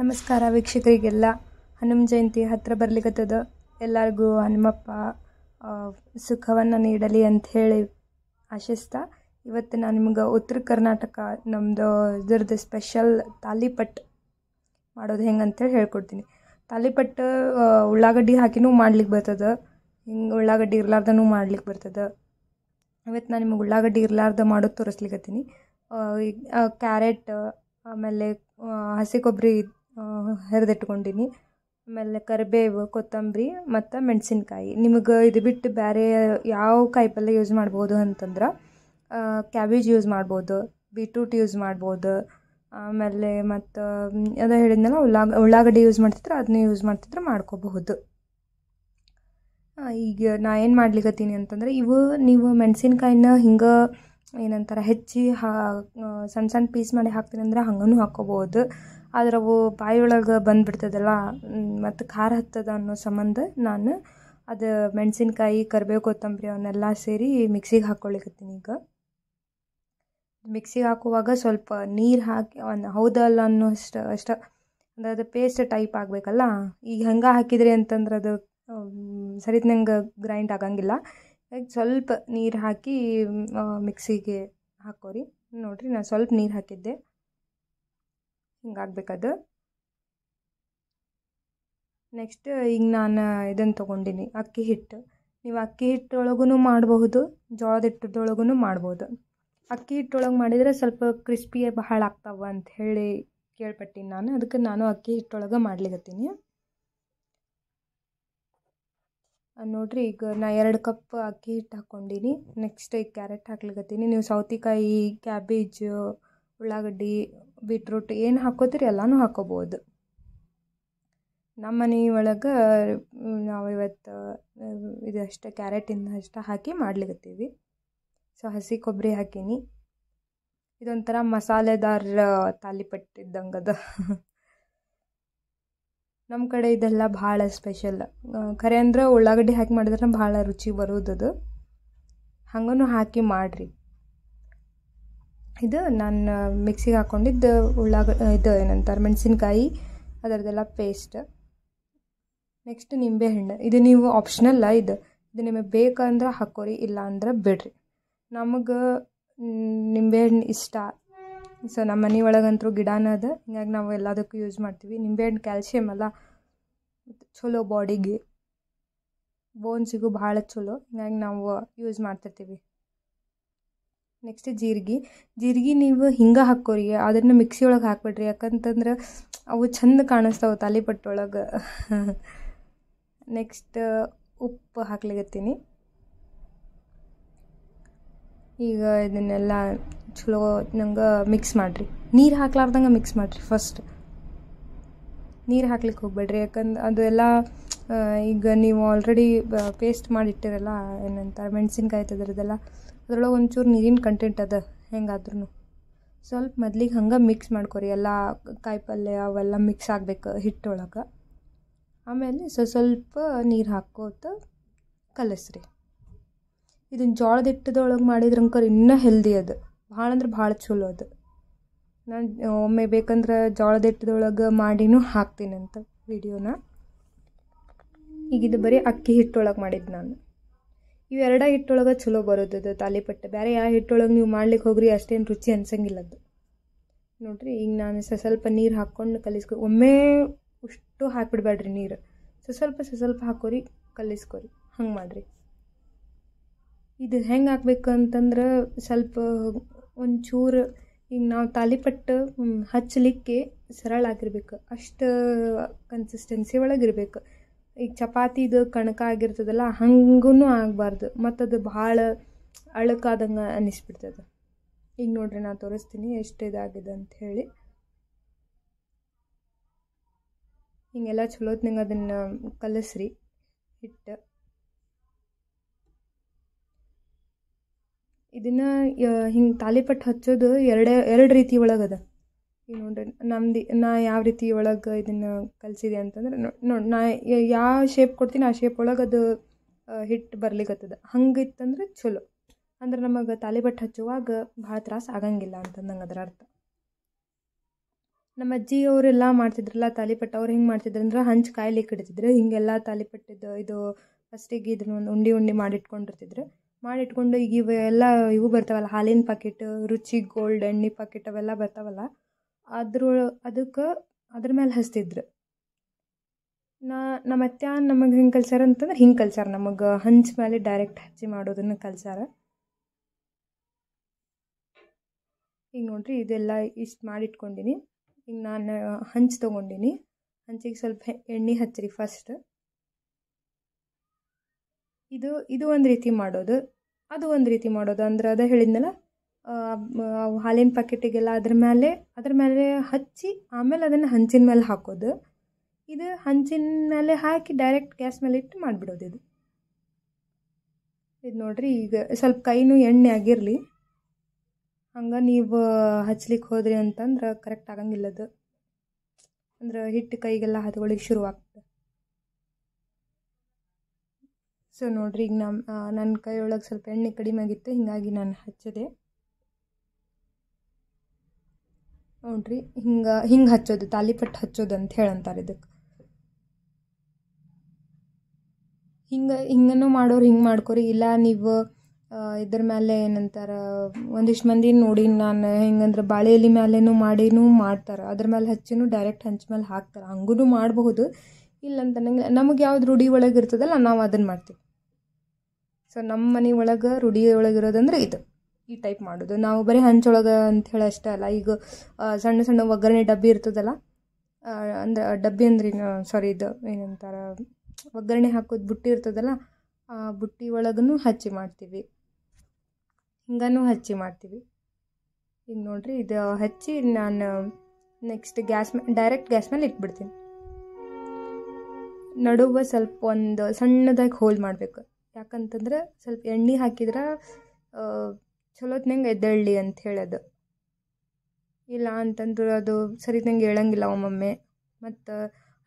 ನಮಸ್ಕಾರ ವೀಕ್ಷಕರಿಗೆಲ್ಲ ಹನುಮ ಜಯಂತಿ ಹತ್ತಿರ ಬರ್ಲಿಕ್ಕತ್ತದ ಎಲ್ಲರಿಗೂ ಹನುಮಪ್ಪ ಸುಖವನ್ನು ನೀಡಲಿ ಅಂತ ಹೇಳಿ ಆಶಿಸ್ತಾ ಇವತ್ತು ನಾನು ನಿಮ್ಗೆ ಉತ್ತರ ಕರ್ನಾಟಕ ನಮ್ಮದು ಇದ್ರದ್ದು ಸ್ಪೆಷಲ್ ತಾಲಿಪಟ್ ಮಾಡೋದು ಹೆಂಗೆ ಅಂತೇಳಿ ಹೇಳ್ಕೊಡ್ತೀನಿ ತಾಲಿಪಟ್ಟು ಉಳ್ಳಾಗಡ್ಡಿ ಹಾಕಿನೂ ಮಾಡ್ಲಿಕ್ಕೆ ಬರ್ತದ ಹಿಂಗೆ ಉಳ್ಳಾಗಡ್ಡಿ ಇರ್ಲಾರ್ದನೂ ಮಾಡ್ಲಿಕ್ಕೆ ಬರ್ತದೆ ಇವತ್ತು ನಾನು ನಿಮಗೆ ಉಳ್ಳಾಗಡ್ಡಿ ಇರ್ಲಾರ್ದ ಮಾಡೋದು ತೋರಿಸ್ಲಿಕ್ಕತ್ತೀನಿ ಕ್ಯಾರೆಟ್ ಆಮೇಲೆ ಹಸಿ ಕೊಬ್ಬರಿ ಹರಿದಿಟ್ಕೊಂಡೀನಿ ಆಮೇಲೆ ಕರಿಬೇವು ಕೊತ್ತಂಬರಿ ಮತ್ತು ಮೆಣಸಿನ್ಕಾಯಿ ನಿಮಗೆ ಇದು ಬಿಟ್ಟು ಬೇರೆ ಯಾವ ಕಾಯಿ ಪಲ್ಯ ಯೂಸ್ ಮಾಡ್ಬೋದು ಅಂತಂದ್ರೆ ಕ್ಯಾಬೇಜ್ ಯೂಸ್ ಮಾಡ್ಬೋದು ಬೀಟ್ರೂಟ್ ಯೂಸ್ ಮಾಡ್ಬೋದು ಆಮೇಲೆ ಮತ್ತು ಅದ ಹೇಳಿದ್ನಲ್ಲ ಉಳ್ಳಾಗ ಉಳ್ಳಾಗಡ್ಡೆ ಯೂಸ್ ಮಾಡ್ತಿದ್ರೆ ಅದನ್ನ ಯೂಸ್ ಮಾಡ್ತಿದ್ರೆ ಮಾಡ್ಕೋಬಹುದು ಈಗ ನಾ ಏನು ಮಾಡ್ಲಿಕ್ಕತ್ತೀನಿ ಅಂತಂದರೆ ಇವು ನೀವು ಮೆಣಸಿನ್ಕಾಯಿನ ಹಿಂಗೆ ಏನಂತಾರೆ ಹೆಚ್ಚಿ ಹಾ ಸಣ್ಣ ಸಣ್ಣ ಪೀಸ್ ಮಾಡಿ ಹಾಕ್ತೀನಿ ಅಂದ್ರೆ ಹಂಗೂ ಹಾಕ್ಕೋಬೋದು ಆದ್ರೆ ಅವು ಒಳಗೆ ಬಂದುಬಿಡ್ತದಲ್ಲ ಮತ್ತು ಖಾರ ಹತ್ತದ ಅನ್ನೋ ಸಂಬಂಧ ನಾನು ಅದು ಮೆಣಸಿನ್ಕಾಯಿ ಕರಿಬೇವು ಕೊತ್ತಂಬರಿ ಅವನ್ನೆಲ್ಲ ಸೇರಿ ಮಿಕ್ಸಿಗೆ ಹಾಕ್ಕೊಳ್ಳಿಕತ್ತೀನಿ ಈಗ ಮಿಕ್ಸಿಗೆ ಹಾಕುವಾಗ ಸ್ವಲ್ಪ ನೀರು ಹಾಕಿ ಒಂದು ಹೌದಲ್ಲ ಅನ್ನೋ ಅಷ್ಟು ಅಷ್ಟು ಅಂದರೆ ಅದು ಪೇಸ್ಟ್ ಟೈಪ್ ಆಗಬೇಕಲ್ಲ ಈಗ ಹಂಗೆ ಹಾಕಿದ್ರಿ ಅಂತಂದ್ರೆ ಅದು ನಂಗೆ ಗ್ರೈಂಡ್ ಆಗಂಗಿಲ್ಲ ಸ್ವಲ್ಪ ನೀರು ಹಾಕಿ ಮಿಕ್ಸಿಗೆ ಹಾಕೋರಿ ನೋಡಿರಿ ನಾನು ಸ್ವಲ್ಪ ನೀರು ಹಾಕಿದ್ದೆ ಹಿಂಗಾಗಬೇಕದು ನೆಕ್ಸ್ಟ್ ಈಗ ನಾನು ಇದನ್ನು ತೊಗೊಂಡಿನಿ ಅಕ್ಕಿ ಹಿಟ್ಟು ನೀವು ಅಕ್ಕಿ ಹಿಟ್ಟೊಳಗೂ ಮಾಡಬಹುದು ಜೋಳದ ಹಿಟ್ಟದೊಳಗೂ ಮಾಡ್ಬೋದು ಅಕ್ಕಿ ಹಿಟ್ಟೊಳಗೆ ಮಾಡಿದರೆ ಸ್ವಲ್ಪ ಕ್ರಿಸ್ಪಿ ಬಹಳ ಆಗ್ತಾವ ಅಂತ ಹೇಳಿ ಕೇಳ್ಪಟ್ಟಿನಿ ನಾನು ಅದಕ್ಕೆ ನಾನು ಅಕ್ಕಿ ಹಿಟ್ಟೊಳಗೆ ಮಾಡ್ಲಿಕ್ಕತ್ತೀನಿ ನೋಡಿರಿ ಈಗ ನಾ ಎರಡು ಕಪ್ ಅಕ್ಕಿ ಹಿಟ್ಟು ಹಾಕ್ಕೊಂಡಿನಿ ನೆಕ್ಸ್ಟ್ ಈಗ ಕ್ಯಾರೆಟ್ ಹಾಕ್ಲಿಕ್ಕತ್ತೀನಿ ನೀವು ಸೌತೆಕಾಯಿ ಕ್ಯಾಬೇಜ್ ಉಳ್ಳಾಗಡ್ಡಿ ಬೀಟ್ರೂಟ್ ಏನು ಹಾಕೋತೀರಿ ಎಲ್ಲನೂ ಹಾಕೋಬೋದು ನಮ್ಮ ಮನೆ ಒಳಗೆ ನಾವು ಇವತ್ತು ಇದು ಅಷ್ಟೇ ಕ್ಯಾರೆಟಿಂದ ಅಷ್ಟೇ ಹಾಕಿ ಮಾಡ್ಲಿಕತ್ತೀವಿ ಸೊ ಹಸಿ ಕೊಬ್ಬರಿ ಹಾಕೀನಿ ಇದೊಂಥರ ಮಸಾಲೆದಾರ ತಾಲಿಪಟ್ಟು ಇದ್ದಂಗೆ ನಮ್ಮ ಕಡೆ ಇದೆಲ್ಲ ಭಾಳ ಸ್ಪೆಷಲ್ ಖರೆ ಅಂದ್ರೆ ಉಳ್ಳಾಗಡ್ಡಿ ಹಾಕಿ ಮಾಡಿದ್ರೆ ಭಾಳ ರುಚಿ ಬರುವುದದು ಹಂಗೂ ಹಾಕಿ ಮಾಡಿರಿ ಇದು ನಾನು ಮಿಕ್ಸಿಗೆ ಹಾಕ್ಕೊಂಡಿದ್ದು ಉಳ್ಳಾಗ ಇದು ಏನಂತಾರೆ ಮೆಣಸಿನ್ಕಾಯಿ ಅದರದ್ದೆಲ್ಲ ಪೇಸ್ಟ್ ನೆಕ್ಸ್ಟ್ ನಿಂಬೆಹಣ್ಣು ಇದು ನೀವು ಆಪ್ಷನಲ್ಲ ಇದು ಇದು ನಿಮಗೆ ಬೇಕಂದ್ರೆ ಹಾಕೋರಿ ಇಲ್ಲ ಅಂದ್ರೆ ಬಿಡ್ರಿ ನಮಗೆ ನಿಂಬೆಹಣ್ಣು ಇಷ್ಟ ಸೊ ನಮ್ಮ ಮನೆ ಒಳಗಂತೂ ಗಿಡನ ಅದ ಹಿಂಗಾಗಿ ನಾವು ಎಲ್ಲದಕ್ಕೂ ಯೂಸ್ ಮಾಡ್ತೀವಿ ನಿಂಬೆಹಣ್ಣು ಕ್ಯಾಲ್ಶಿಯಮ್ ಅಲ್ಲ ಚಲೋ ಬಾಡಿಗೆ ಬೋನ್ಸಿಗೂ ಭಾಳ ಚಲೋ ಹಿಂಗಾಗಿ ನಾವು ಯೂಸ್ ಮಾಡ್ತಿರ್ತೀವಿ ನೆಕ್ಸ್ಟ್ ಜೀರಿಗೆ ಜೀರಿಗೆ ನೀವು ಹಿಂಗೆ ಹಾಕ್ಕೋರಿ ಅದನ್ನು ಮಿಕ್ಸಿ ಒಳಗೆ ಹಾಕ್ಬಿಡ್ರಿ ಯಾಕಂತಂದ್ರೆ ಅವು ಚಂದ ಕಾಣಿಸ್ತಾವ ತಾಲಿಪಟ್ಟೊಳಗೆ ನೆಕ್ಸ್ಟ್ ಉಪ್ಪು ಹಾಕ್ಲಿಗತ್ತೀನಿ ಈಗ ಇದನ್ನೆಲ್ಲ ಚಲೋ ನಂಗೆ ಮಿಕ್ಸ್ ಮಾಡಿರಿ ನೀರು ಹಾಕ್ಲಾರ್ದಂಗೆ ಮಿಕ್ಸ್ ಮಾಡಿರಿ ಫಸ್ಟ್ ನೀರು ಹಾಕ್ಲಿಕ್ಕೆ ಹೋಗ್ಬೇಡ್ರಿ ಯಾಕಂದ್ರೆ ಅದೆಲ್ಲ ಈಗ ನೀವು ಆಲ್ರೆಡಿ ಪೇಸ್ಟ್ ಮಾಡಿಟ್ಟಿರಲ್ಲ ಏನಂತಾರೆ ಮೆಣಸಿನ್ಕಾಯಿ ತದ್ರದ್ದೆಲ್ಲ ಅದರೊಳಗೆ ಒಂಚೂರು ನೀರಿನ ಕಂಟೆಂಟ್ ಅದ ಹೆಂಗಾದ್ರೂ ಸ್ವಲ್ಪ ಮೊದ್ಲಿಗೆ ಹಂಗೆ ಮಿಕ್ಸ್ ಮಾಡ್ಕೊರಿ ಎಲ್ಲ ಕಾಯಿ ಪಲ್ಯ ಅವೆಲ್ಲ ಮಿಕ್ಸ್ ಆಗಬೇಕು ಹಿಟ್ಟೊಳಗೆ ಆಮೇಲೆ ಸ್ವಲ್ಪ ಸ್ವಲ್ಪ ನೀರು ಹಾಕೋತ ಕಲಸ್ರಿ ಇದನ್ನು ಜೋಳದ ಹಿಟ್ಟದೊಳಗೆ ಮಾಡಿದ್ರೆ ಇನ್ನೂ ಹೆಲ್ದಿ ಅದು ಭಾಳ ಅಂದ್ರೆ ಭಾಳ ಚಲೋ ಅದು ನಾನು ಒಮ್ಮೆ ಬೇಕಂದ್ರೆ ಜೋಳದ ಹಿಟ್ಟದೊಳಗೆ ಮಾಡಿನೂ ಹಾಕ್ತೀನಂತ ವಿಡಿಯೋನ ಈಗ ಇದು ಬರೀ ಅಕ್ಕಿ ಹಿಟ್ಟೊಳಗೆ ಮಾಡಿದ್ದು ನಾನು ಇವೆರಡ ಹಿಟ್ಟೊಳಗೆ ಚಲೋ ಬರೋದದು ತಾಲಿಪಟ್ಟು ಬೇರೆ ಯಾವ ಹಿಟ್ಟೊಳಗೆ ನೀವು ಮಾಡ್ಲಿಕ್ಕೆ ಹೋಗ್ರಿ ಅಷ್ಟೇನು ರುಚಿ ಅದು ನೋಡ್ರಿ ಈಗ ನಾನು ಸ್ವಲ್ಪ ನೀರು ಹಾಕ್ಕೊಂಡು ಕಲಿಸ್ಕೊ ಒಮ್ಮೆ ಅಷ್ಟು ಹಾಕಿಬಿಡ್ಬೇಡ್ರಿ ನೀರು ಸ್ವಲ್ಪ ಸ್ವಲ್ಪ ಹಾಕೋರಿ ಕಲಿಸ್ಕೊರಿ ಹಂಗೆ ಮಾಡಿರಿ ಇದು ಹೆಂಗೆ ಹಾಕ್ಬೇಕು ಅಂತಂದ್ರೆ ಸ್ವಲ್ಪ ಒಂಚೂರು ಈಗ ನಾವು ತಾಲಿಪಟ್ಟು ಹಚ್ಚಲಿಕ್ಕೆ ಸರಳ ಆಗಿರ್ಬೇಕು ಅಷ್ಟು ಕನ್ಸಿಸ್ಟೆನ್ಸಿ ಒಳಗಿರ್ಬೇಕು ಈಗ ಚಪಾತಿದು ಕಣಕ ಆಗಿರ್ತದಲ್ಲ ಹಂಗೂ ಆಗಬಾರ್ದು ಮತ್ತು ಅದು ಭಾಳ ಅಳಕಾದಂಗೆ ಅನ್ನಿಸ್ಬಿಡ್ತದೆ ಈಗ ನೋಡ್ರಿ ನಾನು ತೋರಿಸ್ತೀನಿ ಎಷ್ಟು ಇದಾಗಿದೆ ಅಂತ ಹೇಳಿ ಹಿಂಗೆಲ್ಲ ಚಲೋತ್ನಂಗೆ ಅದನ್ನು ಕಲಸ್ರಿ ಹಿಟ್ಟು ಇದನ್ನು ಹಿಂಗೆ ತಾಲಿಪಟ್ಟು ಹಚ್ಚೋದು ಎರಡೇ ಎರಡು ರೀತಿ ಒಳಗದ ಈಗ ನೋಡ್ರಿ ನಮ್ದು ನಾ ಯಾವ ರೀತಿ ಒಳಗೆ ಇದನ್ನು ಕಲಿಸಿದೆ ಅಂತಂದ್ರೆ ನೋಡಿ ನಾ ಯಾವ ಶೇಪ್ ಕೊಡ್ತೀನಿ ಆ ಶೇಪ್ ಒಳಗೆ ಅದು ಹಿಟ್ಟು ಬರ್ಲಿಕ್ಕತ್ತದ ಹಂಗೆ ಇತ್ತಂದ್ರೆ ಚಲೋ ಅಂದ್ರೆ ನಮಗೆ ತಾಲಿಪಟ್ಟು ಹಚ್ಚುವಾಗ ಭಾಳ ತ್ರಾಸ ಆಗಂಗಿಲ್ಲ ಅಂತಂದಂಗೆ ಅದರ ಅರ್ಥ ನಮ್ಮ ಅಜ್ಜಿ ಅವರೆಲ್ಲ ಮಾಡ್ತಿದ್ರಲ್ಲ ತಾಲಿಪಟ್ಟು ಅವ್ರು ಹಿಂಗೆ ಮಾಡ್ತಿದ್ರು ಅಂದ್ರೆ ಹಂಚು ಕಾಯ್ಲಿಕ್ಕೆ ಇಡ್ತಿದ್ರು ಹಿಂಗೆಲ್ಲ ತಾಲಿಪಟ್ಟಿದ್ದು ಇದು ಫಸ್ಟಿಗೆ ಇದನ್ನ ಒಂದು ಉಂಡಿ ಉಂಡಿ ಮಾಡಿಟ್ಕೊಂಡಿರ್ತಿದ್ರು ಮಾಡಿಟ್ಕೊಂಡು ಈಗ ಇವೆಲ್ಲ ಇವು ಬರ್ತಾವಲ್ಲ ಹಾಲಿನ ಪಾಕೆಟ್ ರುಚಿ ಗೋಲ್ಡ್ ಎಣ್ಣೆ ಪಾಕೆಟ್ ಅವೆಲ್ಲ ಬರ್ತಾವಲ್ಲ ಅದ್ರ ಅದಕ್ಕೆ ಅದ್ರ ಮೇಲೆ ಹಚ್ತಿದ್ರು ನಾ ನಮ್ಮ ಅತ್ತೆ ನಮಗೆ ಹಿಂಗೆ ಕಲ್ಸಾರ ಅಂತಂದ್ರೆ ಹಿಂಗೆ ಕಲ್ಸಾರ ನಮಗೆ ಹಂಚು ಮೇಲೆ ಡೈರೆಕ್ಟ್ ಹಚ್ಚಿ ಮಾಡೋದನ್ನು ಕಲ್ಸಾರ ಹಿಂಗೆ ನೋಡ್ರಿ ಇದೆಲ್ಲ ಇಷ್ಟು ಮಾಡಿಟ್ಕೊಂಡಿನಿ ಹಿಂಗೆ ನಾನು ಹಂಚ್ ತೊಗೊಂಡಿನಿ ಹಂಚಿಗೆ ಸ್ವಲ್ಪ ಎಣ್ಣೆ ಹಚ್ಚಿರಿ ಫಸ್ಟ್ ಇದು ಇದು ಒಂದು ರೀತಿ ಮಾಡೋದು ಅದು ಒಂದು ರೀತಿ ಮಾಡೋದು ಅಂದ್ರೆ ಅದೇ ಹೇಳಿದ್ನಲ್ಲ ಹಾಲಿನ ಪ್ಯಾಕೆಟಿಗೆಲ್ಲ ಅದ್ರ ಮೇಲೆ ಅದ್ರ ಮೇಲೆ ಹಚ್ಚಿ ಆಮೇಲೆ ಅದನ್ನು ಹಂಚಿನ ಮೇಲೆ ಹಾಕೋದು ಇದು ಹಂಚಿನ ಮೇಲೆ ಹಾಕಿ ಡೈರೆಕ್ಟ್ ಗ್ಯಾಸ್ ಮೇಲೆ ಇಟ್ಟು ಮಾಡಿಬಿಡೋದು ಇದು ಇದು ನೋಡಿರಿ ಈಗ ಸ್ವಲ್ಪ ಕೈನೂ ಎಣ್ಣೆ ಆಗಿರಲಿ ಹಂಗೆ ನೀವು ಹಚ್ಲಿಕ್ಕೆ ಹೋದ್ರಿ ಅಂತಂದ್ರೆ ಕರೆಕ್ಟ್ ಅದು ಅಂದ್ರೆ ಹಿಟ್ಟು ಕೈಗೆಲ್ಲ ಹತ್ಕೊಳ್ಳಿಕ್ಕೆ ಶುರು ಸೊ ನೋಡಿರಿ ಈಗ ನಮ್ಮ ನನ್ನ ಕೈಯೊಳಗೆ ಸ್ವಲ್ಪ ಎಣ್ಣೆ ಕಡಿಮೆ ಆಗಿತ್ತು ಹೀಗಾಗಿ ನಾನು ಹಚ್ಚಿದೆ ನೋಡ್ರಿ ಹಿಂಗೆ ಹಿಂಗೆ ಹಚ್ಚೋದು ತಾಲಿಪಟ್ಟು ಹಚ್ಚೋದು ಅಂತ ಹೇಳಂತಾರೆ ಇದಕ್ಕೆ ಹಿಂಗೆ ಹಿಂಗನು ಮಾಡೋರು ಹಿಂಗೆ ಮಾಡ್ಕೊರಿ ಇಲ್ಲ ನೀವು ಇದ್ರ ಮೇಲೆ ಏನಂತಾರೆ ಒಂದಿಷ್ಟು ಮಂದಿ ನೋಡಿ ನಾನು ಹಿಂಗಂದ್ರೆ ಬಾಳೆ ಎಲೆ ಮೇಲೆನೂ ಮಾಡಿನೂ ಮಾಡ್ತಾರೆ ಅದ್ರ ಮೇಲೆ ಹಚ್ಚಿನೂ ಡೈರೆಕ್ಟ್ ಹಂಚ ಮೇಲೆ ಹಾಕ್ತಾರೆ ಹಂಗೂ ಮಾಡಬಹುದು ಇಲ್ಲಂತ ನಂಗೆ ನಮಗೆ ಯಾವ್ದು ರೂಢಿ ಒಳಗೆ ಇರ್ತದಲ್ಲ ನಾವು ಅದನ್ನು ಮಾಡ್ತೀವಿ ಸೊ ನಮ್ಮ ಮನೆ ಒಳಗೆ ರೂಢಿ ಒಳಗಿರೋದಂದ್ರೆ ಇದು ಈ ಟೈಪ್ ಮಾಡೋದು ನಾವು ಬರೀ ಹಂಚೊಳಗೆ ಅಂಥೇಳಿ ಅಷ್ಟೇ ಅಲ್ಲ ಈಗ ಸಣ್ಣ ಸಣ್ಣ ಒಗ್ಗರಣೆ ಡಬ್ಬಿ ಇರ್ತದಲ್ಲ ಅಂದ್ರೆ ಡಬ್ಬಿ ಅಂದ್ರೆ ಏನು ಸಾರಿ ಇದು ಏನಂತಾರೆ ಒಗ್ಗರಣೆ ಹಾಕೋದು ಬುಟ್ಟಿ ಇರ್ತದಲ್ಲ ಆ ಬುಟ್ಟಿ ಒಳಗೂ ಹಚ್ಚಿ ಮಾಡ್ತೀವಿ ಹಿಂಗೂ ಹಚ್ಚಿ ಮಾಡ್ತೀವಿ ಈಗ ನೋಡಿರಿ ಇದು ಹಚ್ಚಿ ನಾನು ನೆಕ್ಸ್ಟ್ ಗ್ಯಾಸ್ ಡೈರೆಕ್ಟ್ ಗ್ಯಾಸ್ ಮೇಲೆ ಇಟ್ಬಿಡ್ತೀನಿ ನಡುವ ಸ್ವಲ್ಪ ಒಂದು ಸಣ್ಣದಾಗಿ ಹೋಲ್ ಮಾಡಬೇಕು ಯಾಕಂತಂದ್ರೆ ಸ್ವಲ್ಪ ಎಣ್ಣೆ ಹಾಕಿದ್ರೆ ಚಲೋತ್ನಂಗೆ ಎದ್ದಳ್ಳಿ ಅಂತ ಹೇಳೋದು ಇಲ್ಲ ಅಂತಂದ್ರೆ ಅದು ಸರಿ ನಂಗೆ ಹೇಳಂಗಿಲ್ಲ ಒಮ್ಮೊಮ್ಮೆ ಮತ್ತು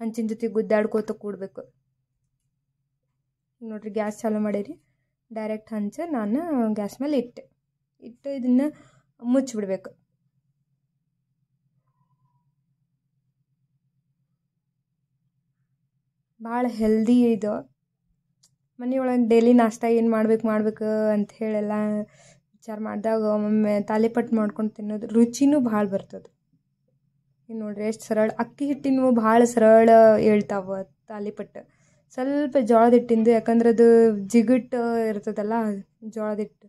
ಹಂಚಿನ ಜೊತೆ ಗುದ್ದಾಡ್ಕೋತ ಕೂಡಬೇಕು ನೋಡ್ರಿ ಗ್ಯಾಸ್ ಚಾಲೂ ಮಾಡಿರಿ ಡೈರೆಕ್ಟ್ ಹಂಚ ನಾನು ಗ್ಯಾಸ್ ಮೇಲೆ ಇಟ್ಟೆ ಇಟ್ಟು ಇದನ್ನು ಮುಚ್ಚಿಬಿಡ್ಬೇಕು ಭಾಳ ಹೆಲ್ದಿ ಇದು ಮನೆಯೊಳಗೆ ಡೈಲಿ ನಾಷ್ಟ ಏನು ಮಾಡ್ಬೇಕು ಮಾಡ್ಬೇಕು ಅಂತ ಹೇಳಲ್ಲ ವಿಚಾರ ಮಾಡಿದಾಗ ಒಮ್ಮೊಮ್ಮೆ ತಾಲಿಪಟ್ಟು ಮಾಡ್ಕೊಂಡು ತಿನ್ನೋದು ರುಚಿನೂ ಭಾಳ ಬರ್ತದೆ ಇನ್ನು ನೋಡ್ರಿ ಎಷ್ಟು ಸರಳ ಅಕ್ಕಿ ಹಿಟ್ಟಿನೂ ಭಾಳ ಸರಳ ಹೇಳ್ತಾವ ತಾಲಿಪಟ್ಟು ಸ್ವಲ್ಪ ಜೋಳದ ಹಿಟ್ಟಿಂದು ಯಾಕಂದ್ರೆ ಅದು ಜಿಗುಟ್ಟು ಇರ್ತದಲ್ಲ ಜೋಳದ ಹಿಟ್ಟು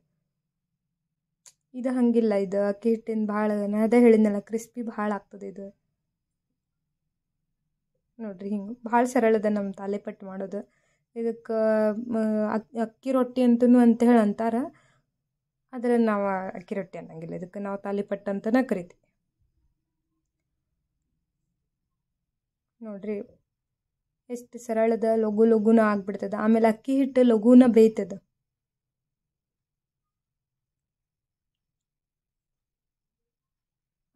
ಇದು ಹಾಗಿಲ್ಲ ಇದು ಅಕ್ಕಿ ಹಿಟ್ಟಿನ ಭಾಳ ನಾನು ಅದೇ ಹೇಳಿದ್ನಲ್ಲ ಕ್ರಿಸ್ಪಿ ಭಾಳ ಆಗ್ತದೆ ಇದು ನೋಡ್ರಿ ಹಿಂಗೆ ಭಾಳ ಸರಳ ಅದ ನಮ್ಮ ತಾಲಿಪಟ್ಟು ಮಾಡೋದು ಇದಕ್ಕೆ ಅಕ್ಕಿ ರೊಟ್ಟಿ ಅಂತೂ ಅಂತ ಹೇಳಿ ಅಂತಾರೆ ಆದರೆ ನಾವು ಅಕ್ಕಿ ರೊಟ್ಟಿ ಅನ್ನಂಗಿಲ್ಲ ಇದಕ್ಕೆ ನಾವು ತಾಲಿಪಟ್ಟು ಅಂತಲೇ ಕರಿತೀವಿ ನೋಡ್ರಿ ಎಷ್ಟು ಸರಳದ ಲಘು ಲಘುನ ಆಗ್ಬಿಡ್ತದೆ ಆಮೇಲೆ ಅಕ್ಕಿ ಹಿಟ್ಟು ಲಘುನ ಬೇಯ್ತದೆ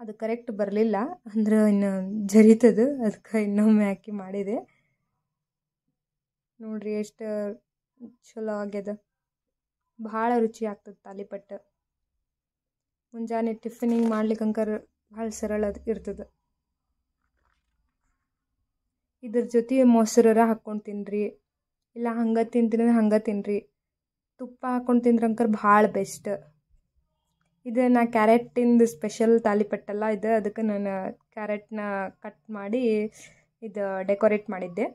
ಅದು ಕರೆಕ್ಟ್ ಬರಲಿಲ್ಲ ಅಂದ್ರೆ ಇನ್ನು ಜರಿತದು ಅದಕ್ಕೆ ಇನ್ನೊಮ್ಮೆ ಅಕ್ಕಿ ಮಾಡಿದೆ ನೋಡ್ರಿ ಎಷ್ಟು ಚಲೋ ಆಗ್ಯದ ಭಾಳ ರುಚಿ ಆಗ್ತದೆ ತಾಲಿಪಟ್ಟು ಮುಂಜಾನೆ ಮಾಡ್ಲಿಕ್ಕೆ ಮಾಡ್ಲಿಕ್ಕಂಕರ ಭಾಳ ಸರಳ ಇರ್ತದೆ ಇದ್ರ ಜೊತೆ ಮೊಸರರ ಹಾಕ್ಕೊಂಡು ತಿನ್ರಿ ಇಲ್ಲ ಹಂಗೆ ತಿಂತೀನಿ ಹಂಗೆ ತಿನ್ರಿ ತುಪ್ಪ ಹಾಕ್ಕೊಂಡು ತಿಂದ್ರಂಕರ್ ಭಾಳ ಬೆಸ್ಟ್ ಇದು ನಾ ಕ್ಯಾರೆಟಿಂದು ಸ್ಪೆಷಲ್ ತಾಲಿಪಟ್ಟಲ್ಲ ಇದು ಅದಕ್ಕೆ ನಾನು ಕ್ಯಾರೆಟ್ನ ಕಟ್ ಮಾಡಿ ಇದು ಡೆಕೋರೇಟ್ ಮಾಡಿದ್ದೆ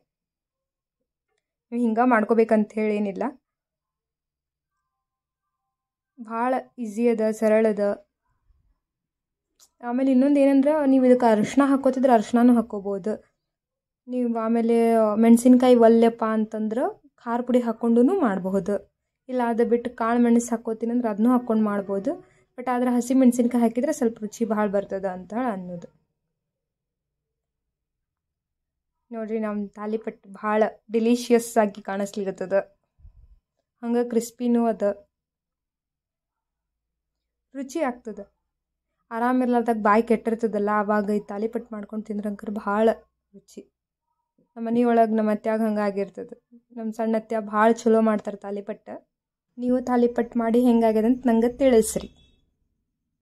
ನೀವು ಹಿಂಗೆ ಮಾಡ್ಕೋಬೇಕಂತ ಹೇಳಿ ಏನಿಲ್ಲ ಭಾಳ ಈಸಿ ಅದ ಸರಳದ ಆಮೇಲೆ ಇನ್ನೊಂದು ಏನಂದ್ರೆ ನೀವು ಇದಕ್ಕೆ ಅರ್ಶಿನ ಹಾಕೋತಿದ್ರೆ ಅರ್ಶಿನೂ ಹಾಕ್ಕೋಬೋದು ನೀವು ಆಮೇಲೆ ಮೆಣಸಿನ್ಕಾಯಿ ಒಲ್ಲೆಪ್ಪ ಅಂತಂದ್ರೆ ಖಾರ ಪುಡಿ ಹಾಕ್ಕೊಂಡು ಮಾಡಬಹುದು ಇಲ್ಲ ಅದು ಬಿಟ್ಟು ಕಾಳು ಮೆಣಸು ಹಾಕೋತೀನಿ ಅಂದ್ರೆ ಅದನ್ನೂ ಹಾಕ್ಕೊಂಡು ಮಾಡ್ಬೋದು ಬಟ್ ಆದರೆ ಹಸಿ ಮೆಣಸಿನ್ಕಾಯಿ ಹಾಕಿದರೆ ಸ್ವಲ್ಪ ರುಚಿ ಭಾಳ ಬರ್ತದ ಅಂತ ಅನ್ನೋದು ನೋಡ್ರಿ ನಮ್ಮ ತಾಲಿಪಟ್ಟು ಭಾಳ ಡಿಲೀಷಿಯಸ್ ಆಗಿ ಕಾಣಿಸ್ಲಿಕ್ಕತ್ತದ ಹಂಗೆ ಕ್ರಿಸ್ಪಿನೂ ಅದ ರುಚಿ ಆಗ್ತದೆ ಆರಾಮಿರ್ಲಾರ್ದಾಗ ಬಾಯಿ ಕೆಟ್ಟಿರ್ತದಲ್ಲ ಆವಾಗ ಈ ತಾಲಿಪಟ್ಟು ಮಾಡ್ಕೊಂಡು ತಿಂದ್ರಂಕರ್ ಭಾಳ ರುಚಿ ನಮ್ಮ ಮನೆಯೊಳಗೆ ನಮ್ಮ ಅತ್ಯಾಗ ಹಂಗೆ ಆಗಿರ್ತದೆ ನಮ್ಮ ಸಣ್ಣ ಅತ್ಯಾಗ ಭಾಳ ಚಲೋ ಮಾಡ್ತಾರೆ ತಾಲಿಪಟ್ಟು ನೀವು ತಾಲಿಪಟ್ಟು ಮಾಡಿ ಹೆಂಗಾಗ್ಯದಂತ ನಂಗೆ ತಿಳಿಸ್ರಿ